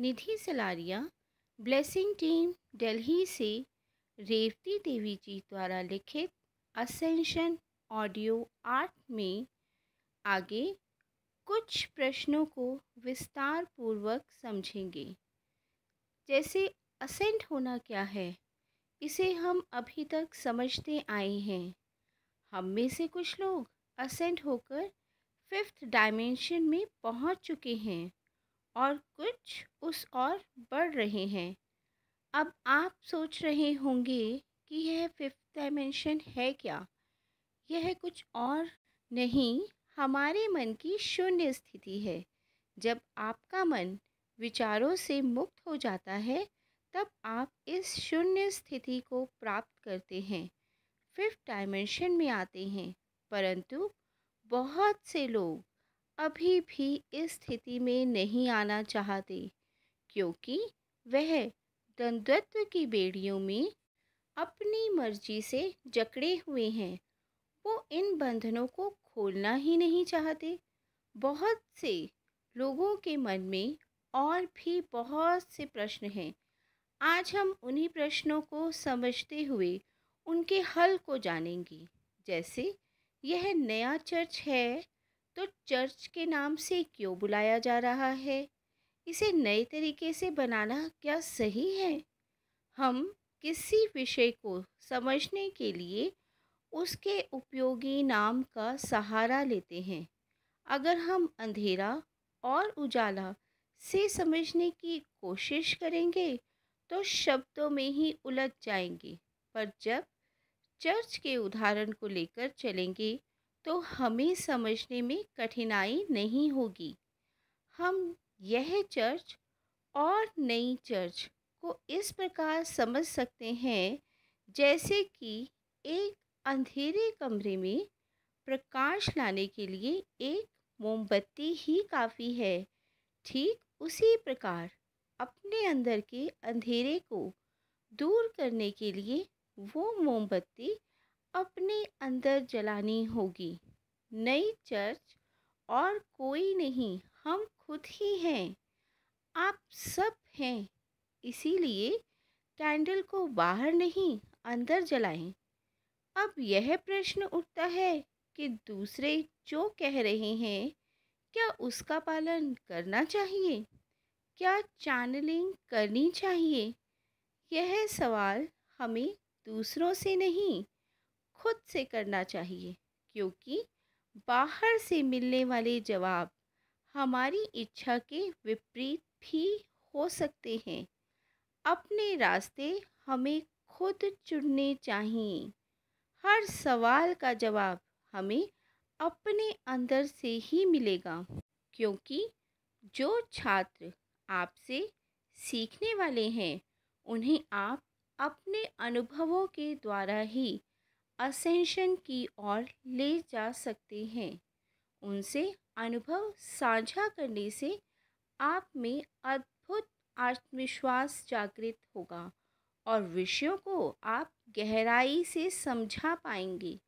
निधि Salaria blessing team Delhi से रेवती देवी जी द्वारा लिखित असेंशन ऑडियो आर्ट में आगे कुछ प्रश्नों को विस्तार पूर्वक समझेंगे जैसे असेंट होना क्या है इसे हम अभी तक समझते आए हैं हम में से कुछ लोग असेंट होकर फिफ्थ डायमेंशन में पहुंच चुके हैं और कुछ उस और बढ़ रहे हैं अब आप सोच रहे होंगे कि यह फिफ्थ डायमेंशन है क्या यह कुछ और नहीं हमारे मन की शून्य स्थिति है जब आपका मन विचारों से मुक्त हो जाता है तब आप इस शून्य स्थिति को प्राप्त करते हैं फिफ्थ डायमेंशन में आते हैं परंतु बहुत से लोग अभी भी इस स्थिति में नहीं आना चाहते क्योंकि वह द्वंद्वत्व की बेड़ियों में अपनी मर्जी से जकड़े हुए हैं वो इन बंधनों को खोलना ही नहीं चाहते बहुत से लोगों के मन में और भी बहुत से प्रश्न हैं आज हम उन्हीं प्रश्नों को समझते हुए उनके हल को जानेंगे जैसे यह नया चर्च है तो चर्च के नाम से क्यों बुलाया जा रहा है इसे नए तरीके से बनाना क्या सही है हम किसी विषय को समझने के लिए उसके उपयोगी नाम का सहारा लेते हैं अगर हम अंधेरा और उजाला से समझने की कोशिश करेंगे तो शब्दों में ही उलझ जाएंगे पर जब चर्च के उदाहरण को लेकर चलेंगे तो हमें समझने में कठिनाई नहीं होगी हम यह चर्च और नई चर्च को इस प्रकार समझ सकते हैं जैसे कि एक अंधेरे कमरे में प्रकाश लाने के लिए एक मोमबत्ती ही काफ़ी है ठीक उसी प्रकार अपने अंदर के अंधेरे को दूर करने के लिए वो मोमबत्ती अपने अंदर जलानी होगी नई चर्च और कोई नहीं हम खुद ही हैं आप सब हैं इसीलिए कैंडल को बाहर नहीं अंदर जलाएं अब यह प्रश्न उठता है कि दूसरे जो कह रहे हैं क्या उसका पालन करना चाहिए क्या चैनलिंग करनी चाहिए यह सवाल हमें दूसरों से नहीं खुद से करना चाहिए क्योंकि बाहर से मिलने वाले जवाब हमारी इच्छा के विपरीत भी हो सकते हैं अपने रास्ते हमें खुद चुनने चाहिए हर सवाल का जवाब हमें अपने अंदर से ही मिलेगा क्योंकि जो छात्र आपसे सीखने वाले हैं उन्हें आप अपने अनुभवों के द्वारा ही असेंशन की ओर ले जा सकते हैं उनसे अनुभव साझा करने से आप में अद्भुत आत्मविश्वास जागृत होगा और विषयों को आप गहराई से समझा पाएंगे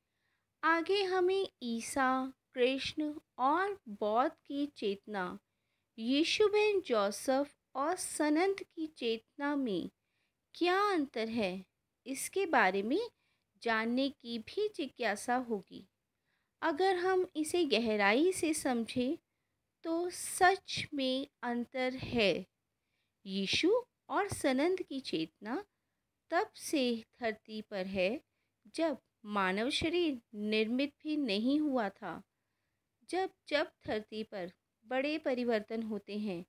आगे हमें ईसा कृष्ण और बौद्ध की चेतना यीशुबेन जोसफ और सनंद की चेतना में क्या अंतर है इसके बारे में जानने की भी जिज्ञासा होगी अगर हम इसे गहराई से समझें तो सच में अंतर है यीशु और सनंद की चेतना तब से धरती पर है जब मानव शरीर निर्मित भी नहीं हुआ था जब जब धरती पर बड़े परिवर्तन होते हैं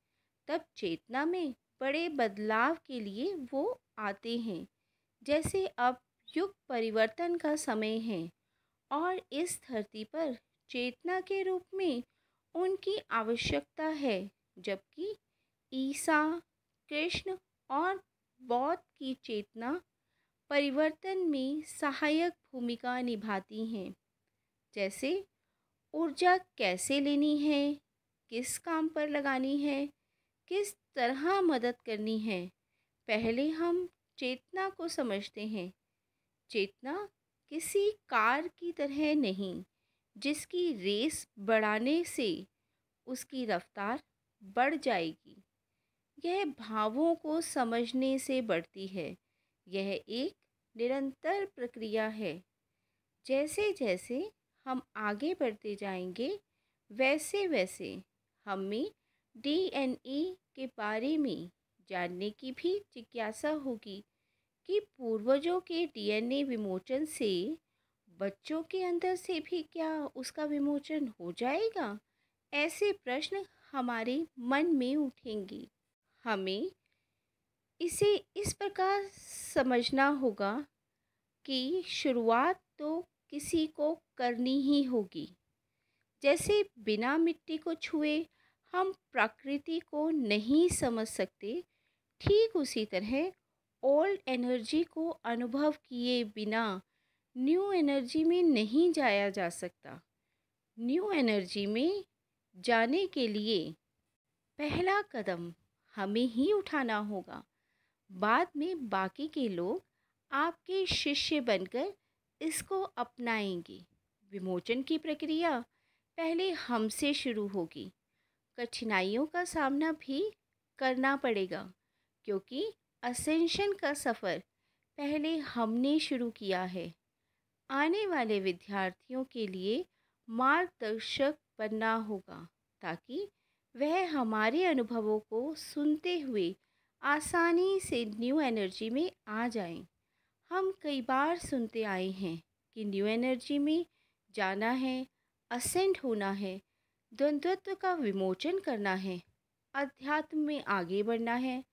तब चेतना में बड़े बदलाव के लिए वो आते हैं जैसे अब युग परिवर्तन का समय है और इस धरती पर चेतना के रूप में उनकी आवश्यकता है जबकि ईसा कृष्ण और बौद्ध की चेतना परिवर्तन में सहायक भूमिका निभाती हैं जैसे ऊर्जा कैसे लेनी है किस काम पर लगानी है किस तरह मदद करनी है पहले हम चेतना को समझते हैं चेतना किसी कार की तरह नहीं जिसकी रेस बढ़ाने से उसकी रफ्तार बढ़ जाएगी यह भावों को समझने से बढ़ती है यह एक निरंतर प्रक्रिया है जैसे जैसे हम आगे बढ़ते जाएंगे वैसे वैसे हमें डीएनए के बारे में जानने की भी जिज्ञासा होगी कि पूर्वजों के डीएनए विमोचन से बच्चों के अंदर से भी क्या उसका विमोचन हो जाएगा ऐसे प्रश्न हमारे मन में उठेंगे हमें इसे इस प्रकार समझना होगा कि शुरुआत तो किसी को करनी ही होगी जैसे बिना मिट्टी को छुए हम प्रकृति को नहीं समझ सकते ठीक उसी तरह ओल्ड एनर्जी को अनुभव किए बिना न्यू एनर्जी में नहीं जाया जा सकता न्यू एनर्जी में जाने के लिए पहला कदम हमें ही उठाना होगा बाद में बाकी के लोग आपके शिष्य बनकर इसको अपनाएंगे विमोचन की प्रक्रिया पहले हमसे शुरू होगी कठिनाइयों का सामना भी करना पड़ेगा क्योंकि असेंशन का सफ़र पहले हमने शुरू किया है आने वाले विद्यार्थियों के लिए मार्गदर्शक बनना होगा ताकि वह हमारे अनुभवों को सुनते हुए आसानी से न्यू एनर्जी में आ जाएं। हम कई बार सुनते आए हैं कि न्यू एनर्जी में जाना है असेंट होना है द्वंद्वत्व का विमोचन करना है अध्यात्म में आगे बढ़ना है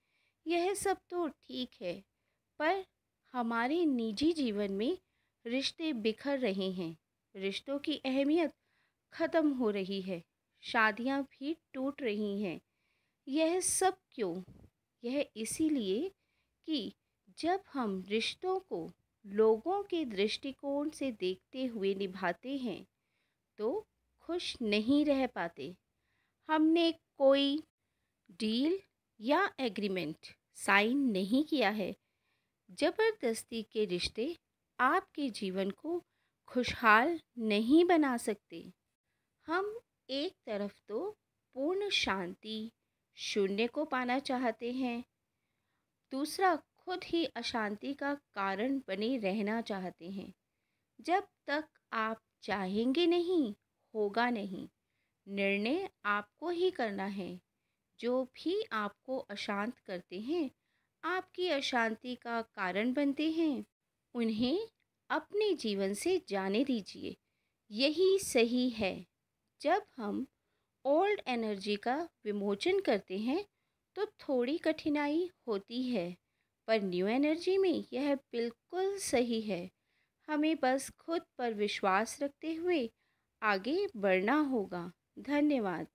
यह सब तो ठीक है पर हमारे निजी जीवन में रिश्ते बिखर रहे हैं रिश्तों की अहमियत ख़त्म हो रही है शादियां भी टूट रही हैं यह सब क्यों यह इसीलिए कि जब हम रिश्तों को लोगों के दृष्टिकोण से देखते हुए निभाते हैं तो खुश नहीं रह पाते हमने कोई डील या एग्रीमेंट साइन नहीं किया है ज़बरदस्ती के रिश्ते आपके जीवन को खुशहाल नहीं बना सकते हम एक तरफ तो पूर्ण शांति शून्य को पाना चाहते हैं दूसरा खुद ही अशांति का कारण बने रहना चाहते हैं जब तक आप चाहेंगे नहीं होगा नहीं निर्णय आपको ही करना है जो भी आपको अशांत करते हैं आपकी अशांति का कारण बनते हैं उन्हें अपने जीवन से जाने दीजिए यही सही है जब हम ओल्ड एनर्जी का विमोचन करते हैं तो थोड़ी कठिनाई होती है पर न्यू एनर्जी में यह बिल्कुल सही है हमें बस खुद पर विश्वास रखते हुए आगे बढ़ना होगा धन्यवाद